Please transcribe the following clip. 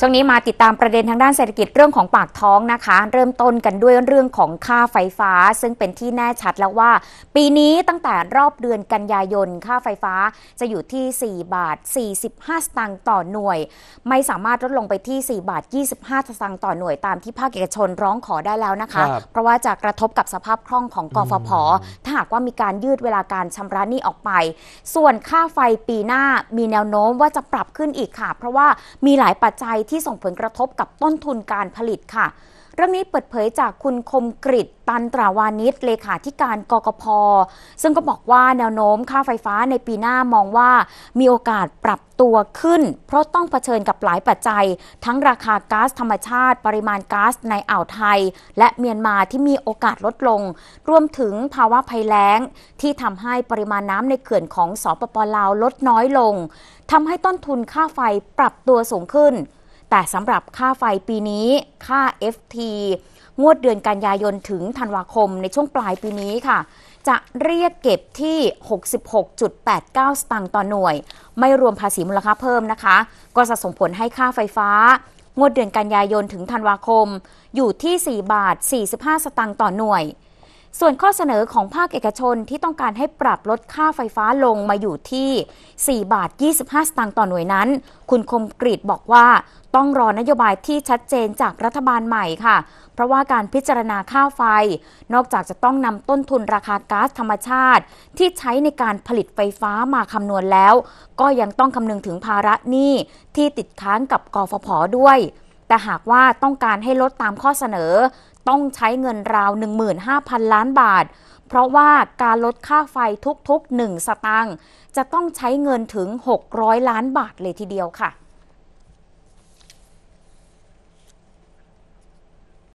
ช่วงนี้มาติดตามประเด็นทางด้านเศรษฐกิจเรื่องของปากท้องนะคะ เริ่มต้นกันด้วยเรื่องของค่าไฟฟ้า ซึ่งเป็นที่แน่ชัดแล้วว่า ปีนี้ตั้งแต่รอบเดือนกันยายนค่าไฟฟ้าจะอยู่ที่ 4 บาท 45 สตางค์ต่อหน่วย ไม่สามารถลดลงไปที่ 4 บาท 25 สตางค์ต่อหน่วย ตามที่ภาคเอกชนร้องขอได้แล้วนะคะ เพราะว่าจะกระทบกับสภาพคล่องของกฟผถ้าหากว่ามีการยืดเวลาการชำระหนี้ออกไป ส่วนค่าไฟปีหน้ามีแนวโน้มว่าจะปรับขึ้นอีกค่ะ เพราะว่ามีหลายปัจจัยที่ส่งผลกระทบกับต้นทุนการผลิตค่ะเรื่องนี้เปิดเผยจากคุณคมกริตตันตราวานิชเลขาธิการกกพ ซึ่งก็บอกว่าแนวโน้มค่าไฟฟ้าในปีหน้ามองว่ามีโอกาสปรับตัวขึ้น เพราะต้องเผชิญกับหลายปัจจัย ทั้งราคาก๊าซธรรมชาติ ปริมาณก๊าซในอ่าวไทย และเมียนมาที่มีโอกาสลดลง รวมถึงภาวะภัยแล้ง ที่ทำให้ปริมาณน้ำในเขื่อนของสปปลาวลดน้อยลงทำให้ต้นทุนค่าไฟปรับตัวสูงขึ้นแต่สำหรับค่าไฟปีนี้ ค่า FT งวดเดือนกันยายนถึงธันวาคมในช่วงปลายปีนี้ค่ะ จะเรียกเก็บที่ 66.89 สตางค์ต่อหน่วย ไม่รวมภาษีมูลค่าเพิ่มนะคะ ก็จะส่งผลให้ค่าไฟฟ้า งวดเดือนกันยายนถึงธันวาคม อยู่ที่ 4 บาท 45 สตางค์ต่อหน่วยส่วนข้อเสนอของภาคเอกชนที่ต้องการให้ปรับลดค่าไฟฟ้าลงมาอยู่ที่ 4 บาท 25 สตางค์ต่อหน่วยนั้น คุณคมกรีดบอกว่าต้องรอนโยบายที่ชัดเจนจากรัฐบาลใหม่ค่ะ เพราะว่าการพิจารณาค่าไฟนอกจากจะต้องนำต้นทุนราคาก๊าซธรรมชาติที่ใช้ในการผลิตไฟฟ้ามาคำนวณแล้ว ก็ยังต้องคำนึงถึงภาระหนี้ที่ติดค้างกับกฟผด้วยแต่หากว่าต้องการให้ลดตามข้อเสนอ ต้องใช้เงินราว 15,000 ล้านบาท เพราะว่าการลดค่าไฟทุกๆ 1 สตางค์จะต้องใช้เงินถึง 600 ล้านบาทเลยทีเดียวค่ะ